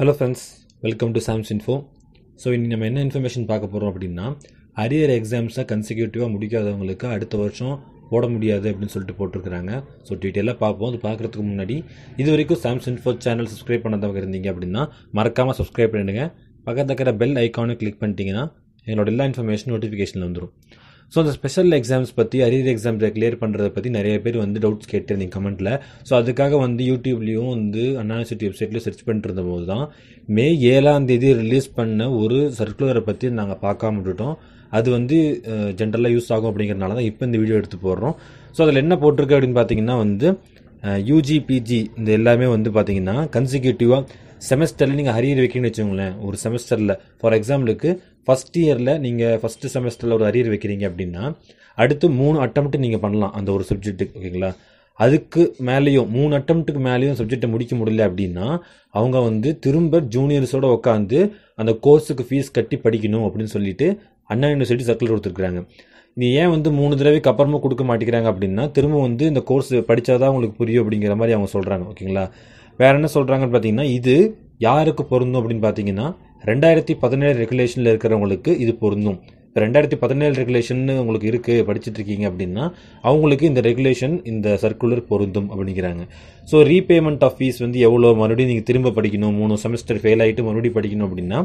hello friends welcome to Sam's info so இன்றைக்கி நம்ம என்ன இன்ஃபர்மேஷன் பார்க்க போகிறோம் அப்படின்னா அரியர் எக்ஸாம்ஸை கன்சிக்யூட்டிவாக முடிக்காதவங்களுக்கு அடுத்த வருஷம் போட முடியாது அப்படின்னு சொல்லிட்டு போட்டிருக்கிறாங்க ஸோ டீட்டெயிலாக பார்ப்போம் அது பார்க்குறதுக்கு முன்னாடி இது வரைக்கும் சாம்ஸ் இன்ஃபோ சேனல் சப்ஸ்கிரைப் பண்ணாதவங்க இருந்தீங்க அப்படின்னா மறக்காமல் சப்ஸ்கிரைப் பண்ணிடுங்க பக்கத்தில் இருக்கிற பெல் ஐக்கானை கிளிக் பண்ணிட்டீங்கன்னா எங்களோட எல்லா இன்ஃபர்மேஷன் நோட்டிஃபிகேஷனில் வந்துடும் ஸோ அந்த ஸ்பெஷல் எக்ஸாம்ஸ் பற்றி அரியர் எக்ஸாம் கிளியர் பண்ணுறதை பற்றி நிறைய பேர் வந்து டவுட்ஸ் கேட்டிருந்தீங்க கமெண்ட்டில் ஸோ அதுக்காக வந்து யூடியூப்லேயும் வந்து அண்ணா யூனிவர்சிட்டி வெப்சைட்லேயும் சர்ச் பண்ணிட்டு போது தான் மே ஏழாம் தேதி ரிலீஸ் பண்ண ஒரு சர்க்குலரை பற்றி நாங்கள் பார்க்காம விட்டுட்டோம் அது வந்து ஜென்ரலாக யூஸ் ஆகும் அப்படிங்கிறனால தான் இப்போ இந்த வீடியோ எடுத்து போடுறோம் ஸோ அதில் என்ன போட்டிருக்கு அப்படின்னு பார்த்தீங்கன்னா வந்து யூஜிபிஜி இந்த எல்லாமே வந்து பார்த்தீங்கன்னா கன்சிக்யூட்டிவாக செமஸ்டரில் நீங்கள் அரியர் வைக்கிறீங்கன்னு வச்சுக்கோங்களேன் ஒரு செமஸ்டரில் ஃபார் எக்ஸாம்பிளுக்கு ஃபஸ்ட் இயரில் நீங்கள் ஃபஸ்ட்டு செமஸ்டரில் ஒரு அரியர் வைக்கிறீங்க அப்படின்னா அடுத்து மூணு அட்டம்ப்ட்டு நீங்கள் பண்ணலாம் அந்த ஒரு சப்ஜெக்ட்டுக்கு ஓகேங்களா அதுக்கு மேலேயும் மூணு அட்டம்ப்ட்டுக்கு மேலேயும் சப்ஜெக்டை முடிக்க முடியல அப்படின்னா அவங்க வந்து திரும்ப ஜூனியர்ஸோடு உட்காந்து அந்த கோர்ஸுக்கு ஃபீஸ் கட்டி படிக்கணும் அப்படின்னு சொல்லிட்டு அண்ணா யூனிவர்சிட்டி சர்க்கிள் கொடுத்துருக்குறாங்க நீ ஏன் வந்து மூணு தடவைக்கு அப்புறமா கொடுக்க மாட்டேங்கிறாங்க அப்படின்னா திரும்ப வந்து இந்த கோர்ஸ் படித்தாதான் உங்களுக்கு புரியும் அப்படிங்கிற மாதிரி அவங்க சொல்கிறாங்க ஓகேங்களா வேற என்ன சொல்கிறாங்கன்னு பார்த்தீங்கன்னா இது யாருக்கு பொருந்தும் அப்படின்னு பார்த்தீங்கன்னா ரெண்டாயிரத்தி பதினேழு ரெகுலேஷனில் இருக்கிறவங்களுக்கு இது பொருந்தும் இப்போ ரெண்டாயிரத்தி பதினேழு ரெகுலேஷன் உங்களுக்கு இருக்குது படிச்சுட்டு இருக்கீங்க அப்படின்னா அவங்களுக்கு இந்த ரெகுலேஷன் இந்த சர்க்குலர் பொருந்தும் அப்படிங்கிறாங்க ஸோ ரீபேமெண்ட் ஆஃப் ஃபீஸ் வந்து எவ்வளோ மறுபடியும் நீங்கள் திரும்ப படிக்கணும் மூணு செமஸ்டர் ஃபெயில் ஆகிட்டு மறுபடியும் படிக்கணும் அப்படின்னா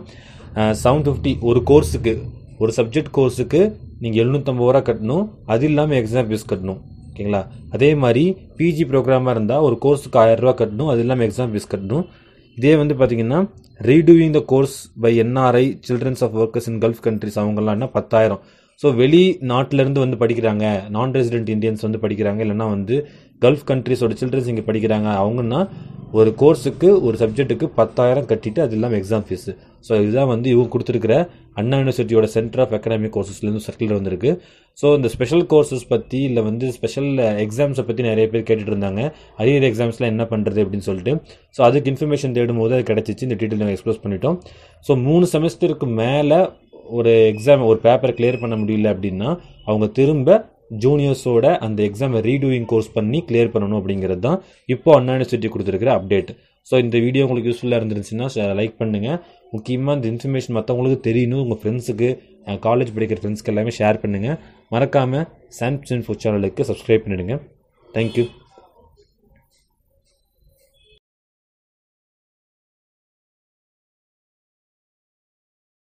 செவன் ஃபிஃப்டி ஒரு கோர்ஸுக்கு ஒரு சப்ஜெக்ட் கோர்ஸுக்கு நீங்கள் எழுநூற்றம்பது ரூபா கட்டணும் அது இல்லாமல் எக்ஸாம் ஃபீஸ் கட்டணும் ஓகேங்களா அதே மாதிரி பிஜி ப்ரோக்ராமாக இருந்தால் ஒரு கோர்ஸுக்கு ஆயிரரூவா கட்டணும் அது இல்லாமல் எக்ஸாம் ஃபீஸ் கட்டணும் இதே வந்து பார்த்திங்கன்னா redoing the course by NRI childrens of workers in Gulf countries அவங்கலாம்னா என்ன பத்தாயிரம் ஸோ வெளி நாட்டிலேருந்து வந்து படிக்கிறாங்க நான் ரெசிடென்ட் இந்தியன்ஸ் வந்து படிக்கிறாங்க இல்லைனா வந்து கல்ஃப் கண்ட்ரிஸோட சில்ட்ரன்ஸ் இங்கே படிக்கிறாங்க அவங்கன்னா ஒரு கோர்ஸுக்கு ஒரு சப்ஜெக்ட்டுக்கு பத்தாயிரம் கட்டிட்டு அது இல்லாமல் எக்ஸாம் ஃபீஸு ஸோ இதுதான் வந்து இவங்க கொடுத்துருக்கிற அண்ணா யூனிவர்சிட்டியோட சென்டர் ஆஃப் எக்கனாமிக் கோர்சஸ்லேருந்து சர்க்கிள் வந்திருக்கு ஸோ இந்த ஸ்பெஷல் கோர்சஸ் பற்றி இல்லை வந்து ஸ்பெஷல் எக்ஸாம்ஸை பற்றி நிறைய பேர் கேட்டுட்டு இருந்தாங்க அரியர் எக்ஸாம்ஸ்லாம் என்ன பண்ணுறது அப்படின்னு சொல்லிட்டு ஸோ அதுக்கு இன்ஃபர்மேஷன் தேடும் போது அது கிடச்சிச்சு இந்த டீட்டெயில் நாங்கள் எக்ஸ்ப்ளோஸ் பண்ணிட்டோம் ஸோ மூணு செமஸ்டருக்கு மேலே ஒரு எக்ஸாம் ஒரு பேப்பர் கிளியர் பண்ண முடியல அப்படின்னா அவங்க திரும்ப ஜூனியர்ஸோட அந்த எக்ஸாமை ரீடூயிங் கோர்ஸ் பண்ணி கிளியர் பண்ணணும் அப்படிங்கிறது தான் இப்போ அண்ணா யூனிவர்சிட்டி கொடுத்துருக்கிற அப்டேட் ஸோ இந்த வீடியோ உங்களுக்கு யூஸ்ஃபுல்லாக இருந்துருச்சுன்னா லைக் பண்ணுங்கள் முக்கியமாக இந்த இன்ஃபர்மேஷன் மற்றவங்களுக்கு தெரியணும் உங்கள் ஃப்ரெண்ட்ஸுக்கு காலேஜ் படிக்கிற ஃப்ரெண்ட்ஸ்க்கு எல்லாமே ஷேர் பண்ணுங்கள் மறக்காமல் சாம்சன் ஃபுட் சேனலுக்கு சப்ஸ்கிரைப் பண்ணிடுங்க தேங்க்யூ